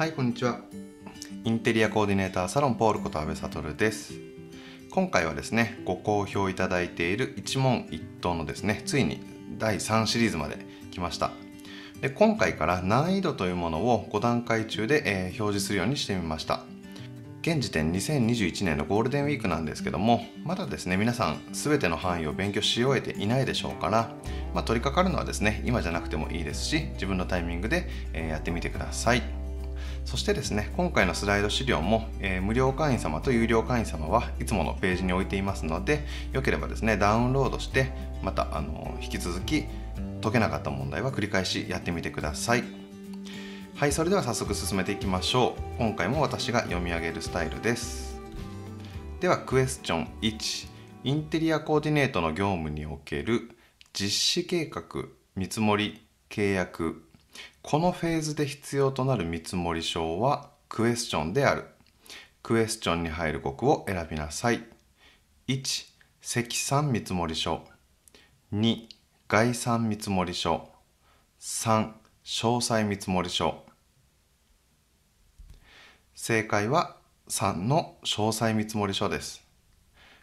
はいこんにちはインテリアコーディネーターサロンポールこと阿部悟です今回はですねご好評いただいている一問一答のですねついに第3シリーズまで来ましたで今回から難易度というものを5段階中で、えー、表示するようにしてみました現時点2021年のゴールデンウィークなんですけどもまだですね皆さん全ての範囲を勉強し終えていないでしょうから、まあ、取り掛かるのはですね今じゃなくてもいいですし自分のタイミングで、えー、やってみてくださいそしてですね、今回のスライド資料も、えー、無料会員様と有料会員様はいつものページに置いていますので、よければですね、ダウンロードして、またあの引き続き解けなかった問題は繰り返しやってみてください。はい、それでは早速進めていきましょう。今回も私が読み上げるスタイルです。では、クエスチョン1。インテリアコーディネートの業務における実施計画、見積もり、契約、このフェーズで必要となる見積書はクエスチョンである。クエスチョンに入る国を選びなさい。1、積算見積書。2、概算見積書。3、詳細見積書。正解は3の詳細見積書です。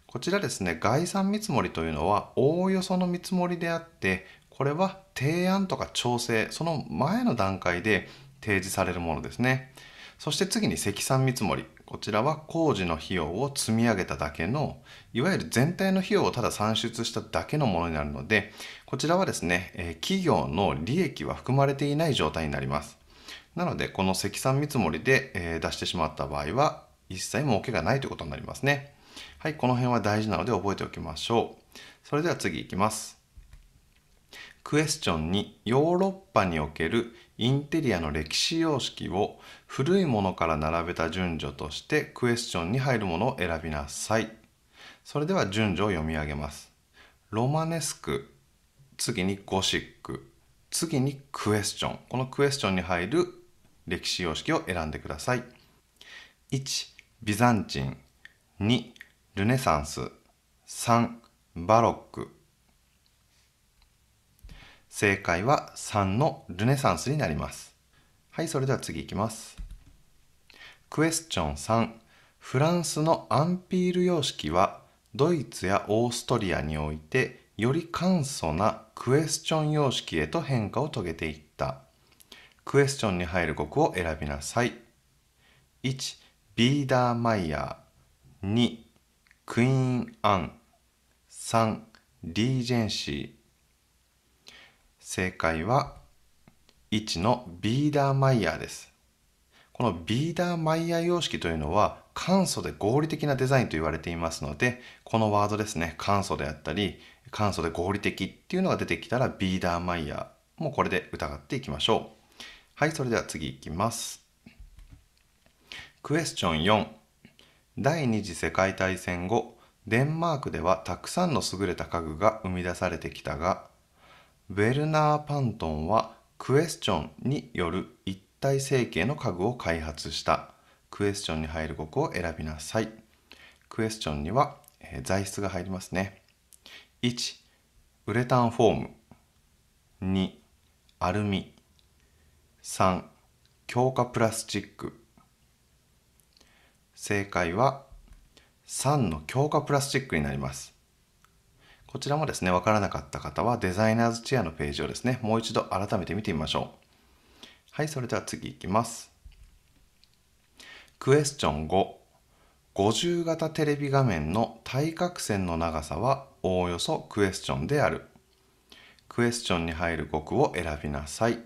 こちらですね、概算見積というのはおおよその見積もりであって、これは提案とか調整その前の段階で提示されるものですねそして次に積算見積もりこちらは工事の費用を積み上げただけのいわゆる全体の費用をただ算出しただけのものになるのでこちらはですね、え企業の利益は含まれていない状態になりますなのでこの積算見積もりで、え出してしまった場合は一切儲けがないということになりますねはいこの辺は大事なので覚えておきましょうそれでは次いきますクエスチョンにヨーロッパにおけるインテリアの歴史様式を古いものから並べた順序としてクエスチョンに入るものを選びなさい。それでは順序を読み上げます。ロマネスク、次にゴシック、次にクエスチョン。このクエスチョンに入る歴史様式を選んでください。1、ビザンチン。2、ルネサンス。3、バロック。正解は3のルネサンスになります。はい、それでは次いきます。クエスチョン3。フランスのアンピール様式はドイツやオーストリアにおいてより簡素なクエスチョン様式へと変化を遂げていった。クエスチョンに入る国を選びなさい。1、ビーダーマイヤー。2、クイーンアン。3、リージェンシー。正解は1のビーダーマイヤーです。このビーダーマイヤー様式というのは簡素で合理的なデザインと言われていますのでこのワードですね簡素であったり簡素で合理的っていうのが出てきたらビーダーマイヤーもうこれで疑っていきましょうはいそれでは次いきますクエスチョン4第二次世界大戦後デンマークではたくさんの優れた家具が生み出されてきたがウェルナー・パントンはクエスチョンによる一体成形の家具を開発したクエスチョンに入る語句を選びなさいクエスチョンには、えー、材質が入りますね1ウレタンフォーム2アルミ3強化プラスチック正解は3の強化プラスチックになりますこちらもですね、わからなかった方はデザイナーズチェアのページをですね、もう一度改めて見てみましょう。はい、それでは次いきます。クエスチョン5。50型テレビ画面の対角線の長さはおおよそクエスチョンである。クエスチョンに入る語句を選びなさい。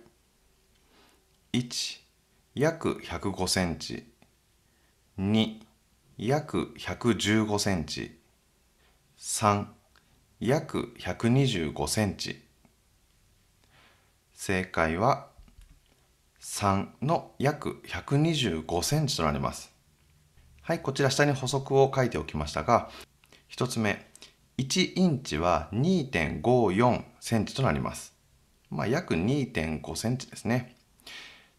1、約105センチ。2、約115センチ。3、約125センチ正解は3の約125センチとなりますはいこちら下に補足を書いておきましたが1つ目1インチは2.54センチとなりますまあ約2.5センチですね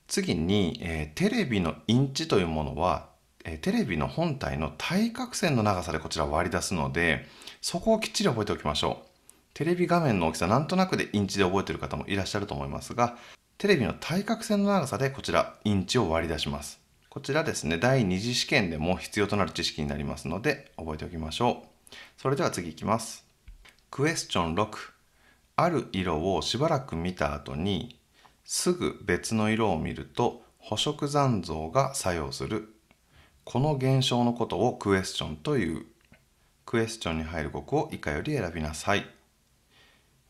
次に、えー、テレビのインチというものは、えー、テレビの本体の対角線の長さでこちら割り出すのでそこをきっちり覚えておきましょう。テレビ画面の大きさなんとなくでインチで覚えてる方もいらっしゃると思いますが、テレビの対角線の長さでこちらインチを割り出します。こちらですね、第2次試験でも必要となる知識になりますので覚えておきましょう。それでは次いきます。クエスチョン6。ある色をしばらく見た後に、すぐ別の色を見ると補色残像が作用する。この現象のことをクエスチョンというクエスチョンに入る語句を以下より選びなさい。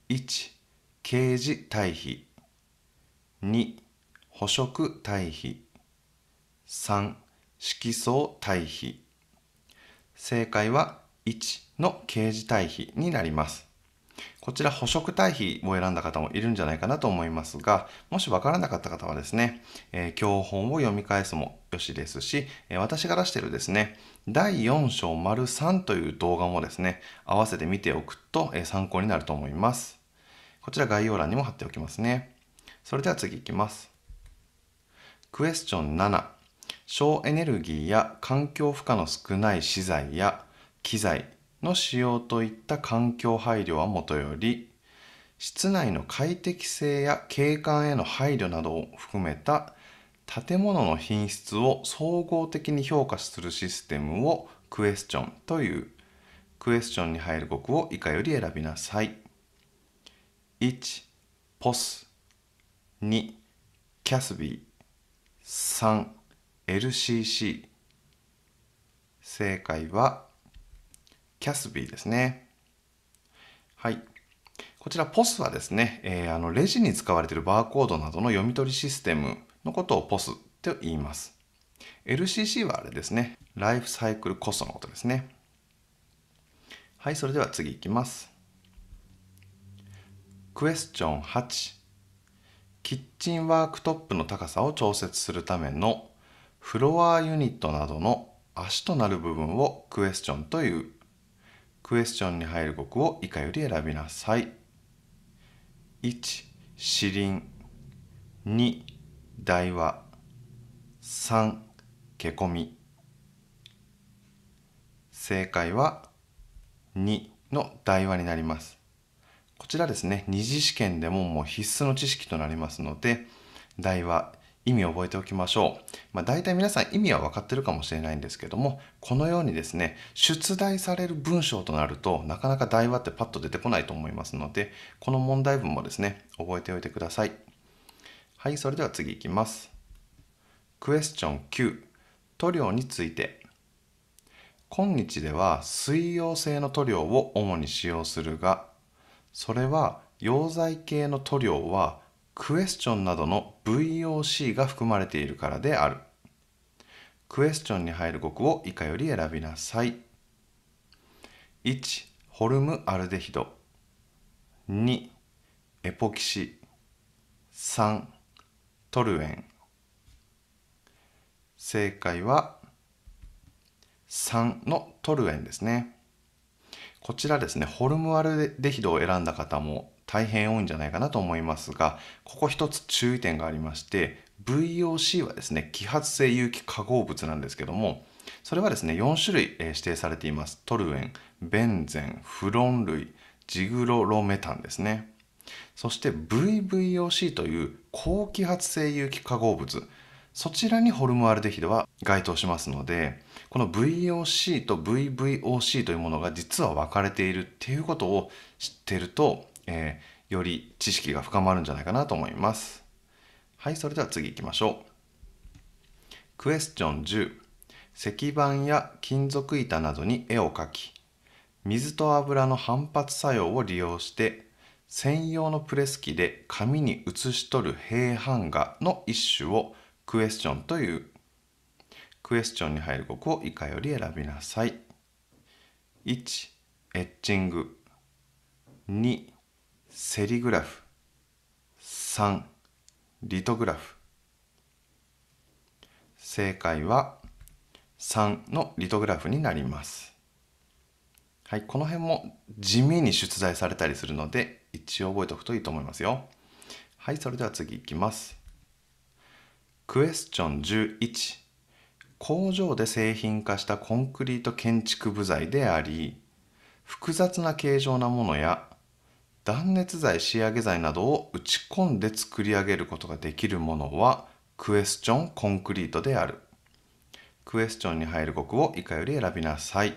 1、刑事対比。2、捕食対比。3、色相対比。正解は1の刑事対比になります。こちら捕食対比を選んだ方もいるんじゃないかなと思いますが、もしわからなかった方はですね、えー、教本を読み返すもよしですし、えー、私が出してるですね、第4章丸3という動画もですね、合わせて見ておくと、えー、参考になると思います。こちら概要欄にも貼っておきますね。それでは次いきます。クエスチョン7。省エネルギーや環境負荷の少ない資材や機材、の使用といった環境配慮はもとより室内の快適性や景観への配慮などを含めた建物の品質を総合的に評価するシステムをクエスチョンというクエスチョンに入る語句を以下より選びなさい1ポス2キャスビー 3LCC 正解はキャスビーですね。はい。こちら POS はですね、えー、あのレジに使われているバーコードなどの読み取りシステムのことを POS と言います。LCC はあれですね、ライフサイクルコストのことですね。はい、それでは次いきます。クエスチョン8。キッチンワークトップの高さを調節するためのフロアユニットなどの足となる部分をクエスチョンというクエスチョンに入る語句を以下より選びなさい。1、詩輪。2、台話。3、けこみ。正解は2の台話になります。こちらですね、二次試験でももう必須の知識となりますので、台話意味を覚えておきましょう。まあ、大体皆さん意味は分かってるかもしれないんですけども、このようにですね、出題される文章となると、なかなか台話ってパッと出てこないと思いますので、この問題文もですね、覚えておいてください。はい、それでは次いきます。クエスチョン9、塗料について。今日では水溶性の塗料を主に使用するが、それは溶剤系の塗料はクエスチョンなどの VOC が含まれているからである。クエスチョンに入る語句を以下より選びなさい。1、ホルムアルデヒド。2、エポキシ。3、トルエン。正解は3のトルエンですね。こちらですね、ホルムアルデヒドを選んだ方も大変多いんじゃないかなと思いますがここ一つ注意点がありまして VOC はですね揮発性有機化合物なんですけどもそれはですね4種類指定されていますトルエンベンゼンフロン類ジグロロメタンですねそして VVOC という高揮発性有機化合物そちらにホルムアルデヒドは該当しますのでこの VOC と VVOC というものが実は分かれているっていうことを知ってると、えー、より知識が深まるんじゃないかなと思います。はい、それでは次行きましょう。クエスチョン10。石板や金属板などに絵を描き、水と油の反発作用を利用して専用のプレス機で紙に写し取る平版画の一種をクエスチョンというクエスチョンに入る語句を以下より選びなさい1エッチング2セリグラフ3リトグラフ正解は3のリトグラフになります、はい、この辺も地味に出題されたりするので一応覚えておくといいと思いますよはいそれでは次いきますクエスチョン11工場で製品化したコンクリート建築部材であり複雑な形状なものや断熱材仕上げ材などを打ち込んで作り上げることができるものはクエスチョンコンクリートであるクエスチョンに入る語句を以下より選びなさい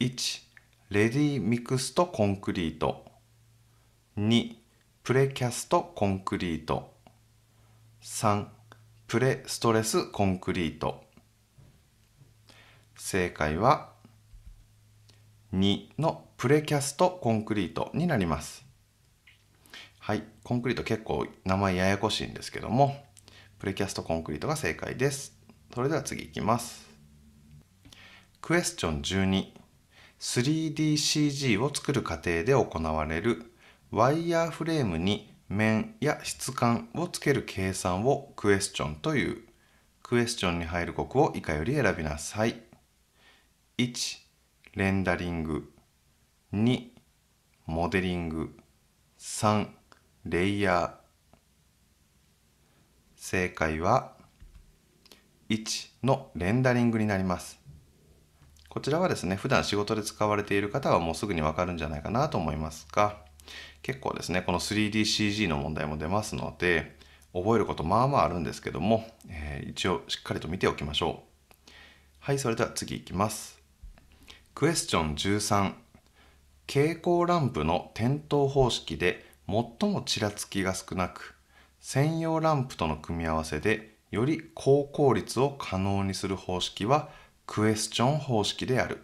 1レディミクストコンクリート2プレキャストコンクリート3プレストレスコンクリート正解は2のプレキャストコンクリートになります。はい、コンクリート結構名前ややこしいんですけども、プレキャストコンクリートが正解です。それでは次いきます。クエスチョン 12.3DCG を作る過程で行われるワイヤーフレームに面や質感をつける計算をクエスチョンというクエスチョンに入る国を以下より選びなさい。1、レンダリング。2モデリング3レイヤー正解は1のレンダリングになりますこちらはですね普段仕事で使われている方はもうすぐにわかるんじゃないかなと思いますが結構ですねこの 3DCG の問題も出ますので覚えることまあまああるんですけども、えー、一応しっかりと見ておきましょうはいそれでは次いきますクエスチョン13蛍光ランプの点灯方式で最もちらつきが少なく専用ランプとの組み合わせでより高効率を可能にする方式はクエスチョン方式である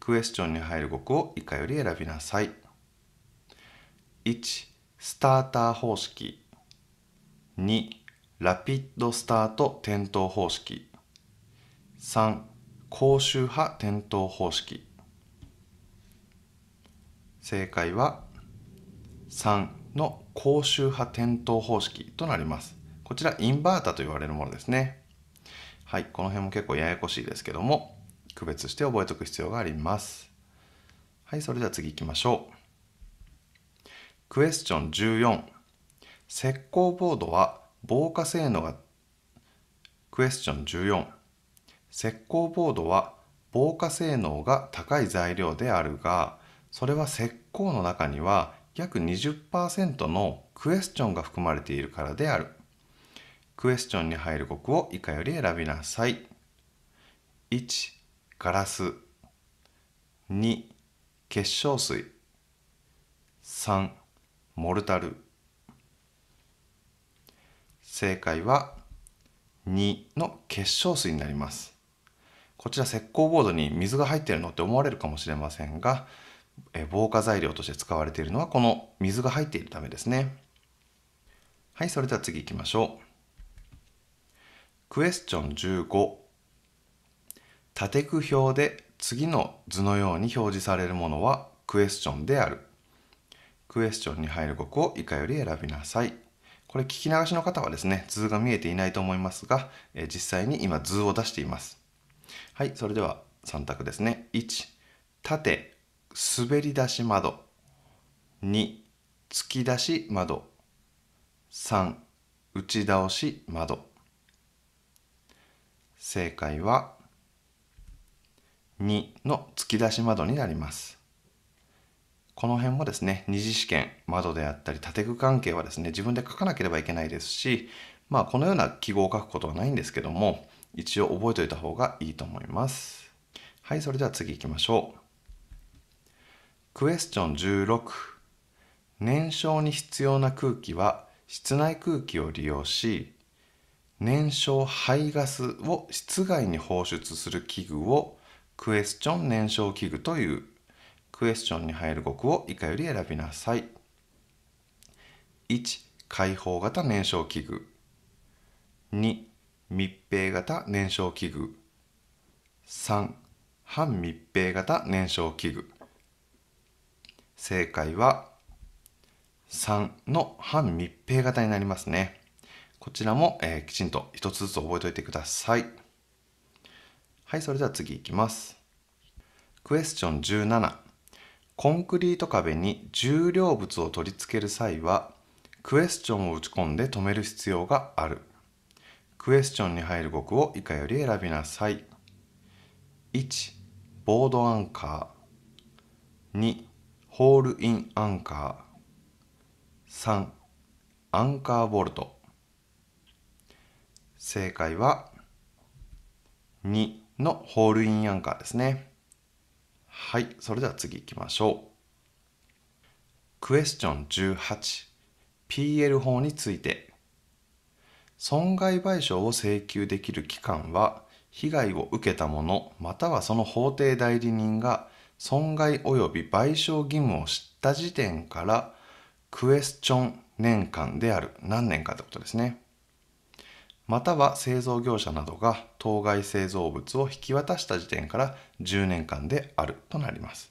クエスチョンに入る語句を以下より選びなさい1スターター方式2ラピッドスタート点灯方式3高周波点灯方式正解は3の高周波点灯方式となります。こちらインバータと言われるものですね。はい、この辺も結構ややこしいですけども、区別して覚えておく必要があります。はい、それでは次行きましょう。クエスチョン14。石膏ボードは防火性能がクエスチョン14。石膏ボードは防火性能が高い材料であるが、それは石膏の中には約20%のクエスチョンが含まれているからであるクエスチョンに入る国を以下より選びなさい1ガラス2結晶水3モルタル正解は2の結晶水になりますこちら石膏ボードに水が入っているのって思われるかもしれませんが防火材料として使われているのはこの水が入っているためですねはいそれでは次行きましょうクエスチョン15縦区表で次の図のように表示されるものはクエスチョンであるクエスチョンに入る語句を以下より選びなさいこれ聞き流しの方はですね図が見えていないと思いますが、え実際に今図を出していますはいそれでは3択ですね1縦滑り出し窓2突き出し窓3打ち倒し窓正解は2の突き出し窓になりますこの辺もですね二次試験窓であったり建具関係はですね自分で書かなければいけないですしまあこのような記号を書くことはないんですけども一応覚えておいた方がいいと思いますはいそれでは次行きましょうクエスチョン16燃焼に必要な空気は室内空気を利用し燃焼排ガスを室外に放出する器具をクエスチョン燃焼器具というクエスチョンに入る語句を以下より選びなさい1開放型燃焼器具2密閉型燃焼器具3半密閉型燃焼器具正解は3の半密閉型になりますね。こちらも、えー、きちんと一つずつ覚えておいてください。はい、それでは次いきます。クエスチョン17。コンクリート壁に重量物を取り付ける際は、クエスチョンを打ち込んで止める必要がある。クエスチョンに入る語句を以下より選びなさい。1、ボードアンカー。2、ホールインアンカー3アンカーボルト正解は2のホールインアンカーですねはいそれでは次行きましょうクエスチョン 18PL 法について損害賠償を請求できる期間は被害を受けた者またはその法定代理人が損害及び賠償義務を知った時点からクエスチョン年間である何年かってことですねまたは製造業者などが当該製造物を引き渡した時点から10年間であるとなります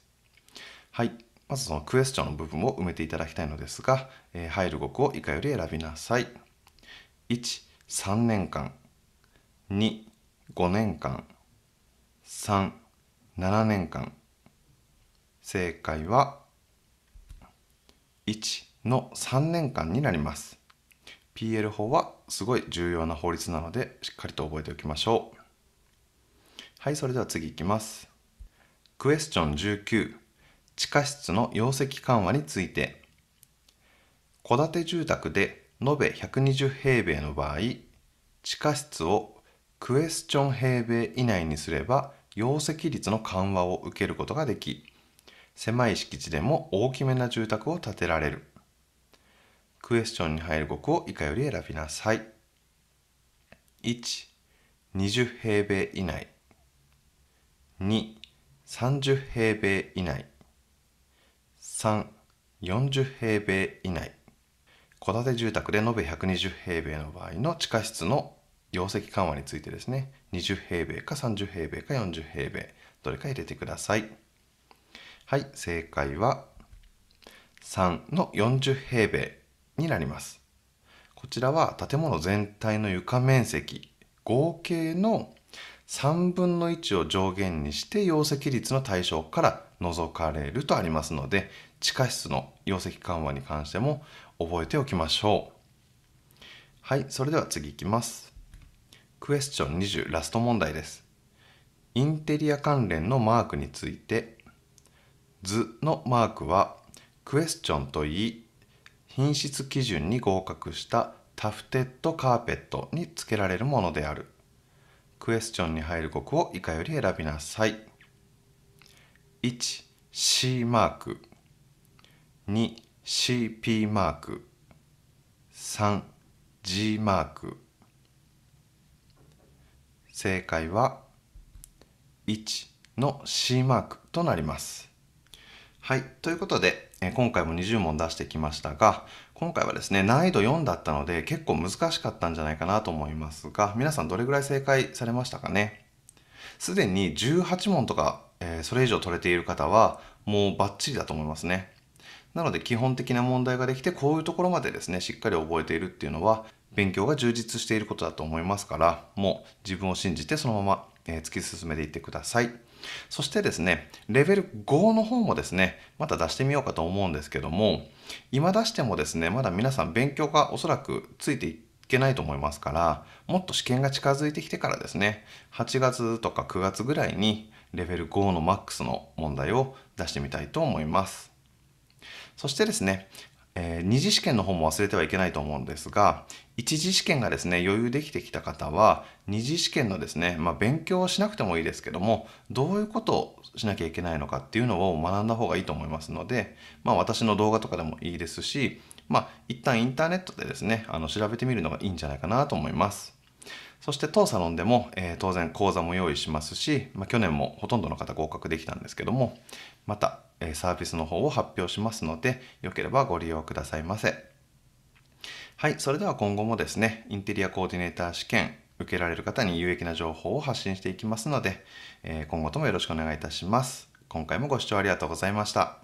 はいまずそのクエスチョンの部分を埋めていただきたいのですが、えー、入る語句を以下より選びなさい13年間25年間37年間正解は1の3年間になります PL 法はすごい重要な法律なのでしっかりと覚えておきましょうはいそれでは次いきますクエスチョン19地下室の容積緩和について戸建て住宅で延べ120平米の場合地下室をクエスチョン平米以内にすれば容積率の緩和を受けることができ狭い敷地でも大きめな住宅を建てられるクエスチョンに入る語句を以下より選びなさい120平米以内230平米以内340平米以内戸建て住宅で延べ120平米の場合の地下室の容積緩和についてですね20平米か30平米か40平米どれか入れてください。はい正解は3の40平米になりますこちらは建物全体の床面積合計の3分の1を上限にして容積率の対象から除かれるとありますので地下室の容積緩和に関しても覚えておきましょうはいそれでは次いきますクエスチョン20ラスト問題ですインテリア関連のマークについて図のマークはクエスチョンといい品質基準に合格したタフテッドカーペットにつけられるものであるクエスチョンに入る語句を以下より選びなさい 1C マーク 2CP マーク 3G マーク正解は1の C マークとなりますはい。ということで、え今回も20問出してきましたが、今回はですね、難易度4だったので結構難しかったんじゃないかなと思いますが、皆さんどれぐらい正解されましたかねすでに18問とか、えそれ以上取れている方は、もうバッチリだと思いますね。なので基本的な問題ができて、こういうところまでですね、しっかり覚えているっていうのは、勉強が充実していることだと思いますから、もう自分を信じてそのまま突き進めていってください。そしてですね、レベル5の方もですね、また出してみようかと思うんですけども、今出してもですね、まだ皆さん勉強がおそらくついていけないと思いますから、もっと試験が近づいてきてからですね、8月とか9月ぐらいにレベル5のマックスの問題を出してみたいと思います。そしてですね、えー、二次試験の方も忘れてはいけないと思うんですが一次試験がですね余裕できてきた方は二次試験のですね、まあ、勉強をしなくてもいいですけどもどういうことをしなきゃいけないのかっていうのを学んだ方がいいと思いますので、まあ、私の動画とかでもいいですし、まあ、一旦インターネットでですねあの調べてみるのがいいんじゃないかなと思います。そして当サロンでも、えー、当然講座も用意しますし、まあ、去年もほとんどの方合格できたんですけどもまた、えー、サービスの方を発表しますのでよければご利用くださいませ。はい、それでは今後もですね、インテリアコーディネーター試験受けられる方に有益な情報を発信していきますので、今後ともよろしくお願いいたします。今回もご視聴ありがとうございました。